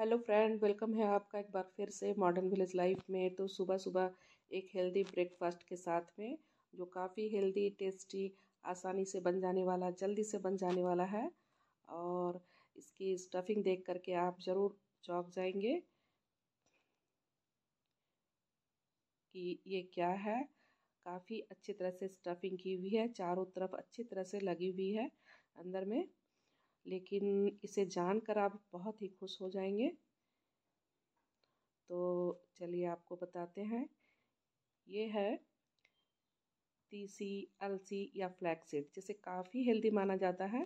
hello friend welcome है आपका एक बार फिर से मॉडर्न विलेज लाइफ में तो सुबह सुबह एक हेल्दी ब्रेकफास्ट के साथ में जो काफ़ी हेल्दी टेस्टी आसानी से बन जाने वाला जल्दी से बन जाने वाला है और इसकी स्टफिंग देख करके आप ज़रूर चौंक जाएंगे कि ये क्या है काफ़ी अच्छी तरह से स्टफिंग की हुई है चारों तरफ अच्छी तरह से लगी हुई है अंदर में लेकिन इसे जानकर आप बहुत ही खुश हो जाएंगे तो चलिए आपको बताते हैं ये है तीसी अलसी या फ्लैक्सीड जिसे काफ़ी हेल्दी माना जाता है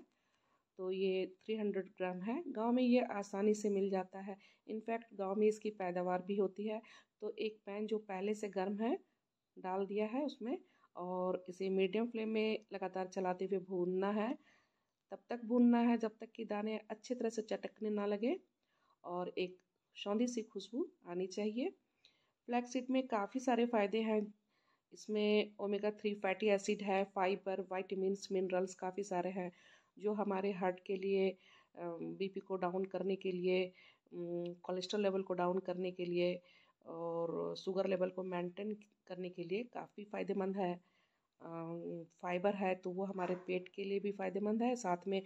तो ये 300 ग्राम है गांव में ये आसानी से मिल जाता है इनफैक्ट गांव में इसकी पैदावार भी होती है तो एक पैन जो पहले से गर्म है डाल दिया है उसमें और इसे मीडियम फ्लेम में लगातार चलाते हुए भूनना है तब तक भूनना है जब तक कि दाने अच्छे तरह से चटकने ना लगे और एक सौंधी सी खुशबू आनी चाहिए फ्लैक्स सीड में काफ़ी सारे फ़ायदे हैं इसमें ओमेगा थ्री फैटी एसिड है फाइबर वाइटमिनस मिनरल्स काफ़ी सारे हैं जो हमारे हार्ट के लिए बीपी को डाउन करने के लिए कोलेस्ट्रॉल लेवल को डाउन करने के लिए और शुगर लेवल को मेंटेन करने के लिए काफ़ी फ़ायदेमंद है फाइबर है तो वो हमारे पेट के लिए भी फ़ायदेमंद है साथ में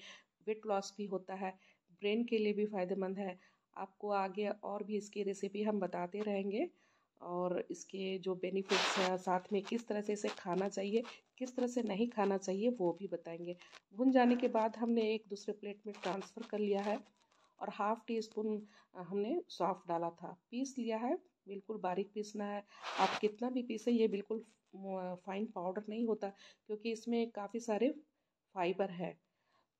वेट लॉस भी होता है ब्रेन के लिए भी फ़ायदेमंद है आपको आगे और भी इसकी रेसिपी हम बताते रहेंगे और इसके जो बेनिफिट्स हैं साथ में किस तरह से इसे खाना चाहिए किस तरह से नहीं खाना चाहिए वो भी बताएंगे भुन जाने के बाद हमने एक दूसरे प्लेट में ट्रांसफ़र कर लिया है और हाफ़ टी स्पून हमने सौंफ डाला था पीस लिया है बिल्कुल बारीक पीसना है आप कितना भी पीसें ये बिल्कुल फाइन पाउडर नहीं होता क्योंकि इसमें काफ़ी सारे फाइबर है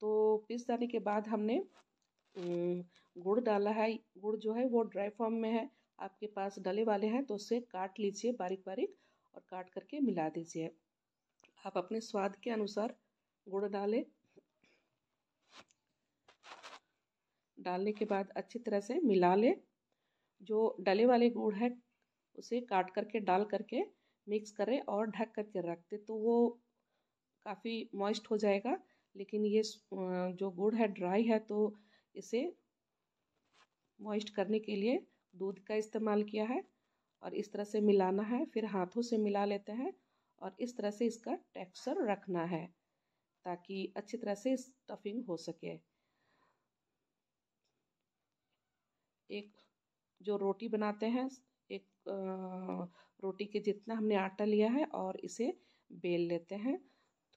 तो पीस जाने के बाद हमने गुड़ डाला है गुड़ जो है वो ड्राई फॉर्म में है आपके पास डले वाले हैं तो उससे काट लीजिए बारीक बारीक और काट करके मिला दीजिए आप अपने स्वाद के अनुसार गुड़ डालें डालने के बाद अच्छी तरह से मिला लें जो डले वाले गुड़ है उसे काट करके डाल करके मिक्स करें और ढक करके रख दें तो वो काफ़ी मॉइस्ट हो जाएगा लेकिन ये जो गुड़ है ड्राई है तो इसे मॉइस्ट करने के लिए दूध का इस्तेमाल किया है और इस तरह से मिलाना है फिर हाथों से मिला लेते हैं और इस तरह से इसका टेक्सचर रखना है ताकि अच्छी तरह से स्टफिंग हो सके एक जो रोटी बनाते हैं एक रोटी के जितना हमने आटा लिया है और इसे बेल लेते हैं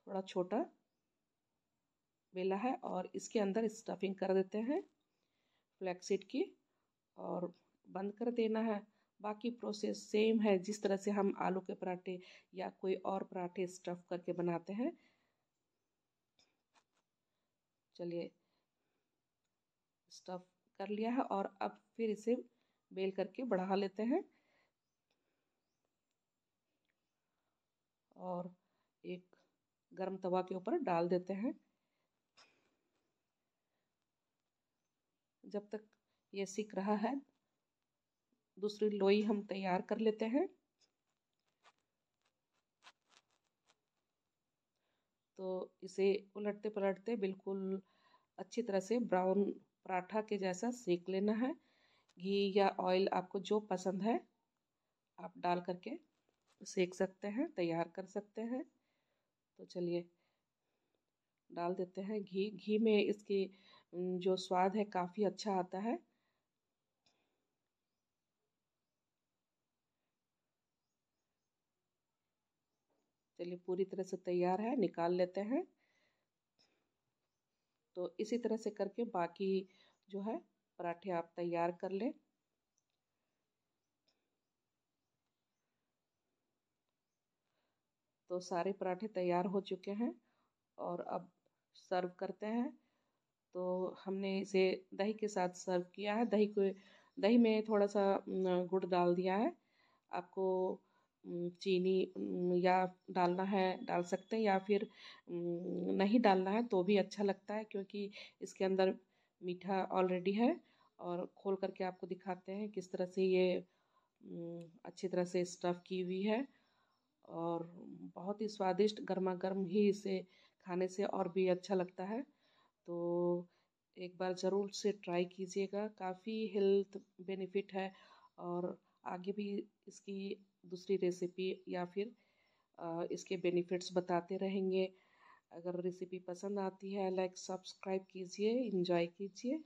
थोड़ा छोटा बेला है और इसके अंदर स्टफिंग कर देते हैं फ्लैक्सीड की और बंद कर देना है बाकी प्रोसेस सेम है जिस तरह से हम आलू के पराठे या कोई और पराठे स्टफ़ करके बनाते हैं चलिए स्टफ़ कर लिया है और अब फिर इसे बेल करके बढ़ा लेते हैं और एक गरम तवा के ऊपर डाल देते हैं जब तक ये सीख रहा है दूसरी लोई हम तैयार कर लेते हैं तो इसे उलटते पलटते बिल्कुल अच्छी तरह से ब्राउन पराठा के जैसा सेक लेना है घी या ऑयल आपको जो पसंद है आप डाल करके सेक सकते हैं तैयार कर सकते हैं तो चलिए डाल देते हैं घी घी में इसकी जो स्वाद है काफ़ी अच्छा आता है चलिए पूरी तरह से तैयार है निकाल लेते हैं तो इसी तरह से करके बाकी जो है पराठे आप तैयार कर लें तो सारे पराठे तैयार हो चुके हैं और अब सर्व करते हैं तो हमने इसे दही के साथ सर्व किया है दही को दही में थोड़ा सा गुड़ डाल दिया है आपको चीनी या डालना है डाल सकते हैं या फिर नहीं डालना है तो भी अच्छा लगता है क्योंकि इसके अंदर मीठा ऑलरेडी है और खोल करके आपको दिखाते हैं किस तरह से ये अच्छी तरह से स्टफ़ की हुई है और बहुत ही स्वादिष्ट गर्मा गर्म ही इसे खाने से और भी अच्छा लगता है तो एक बार ज़रूर से ट्राई कीजिएगा काफ़ी हेल्थ बेनिफिट है और आगे भी इसकी दूसरी रेसिपी या फिर इसके बेनिफिट्स बताते रहेंगे अगर रेसिपी पसंद आती है लाइक सब्सक्राइब कीजिए इन्जॉय कीजिए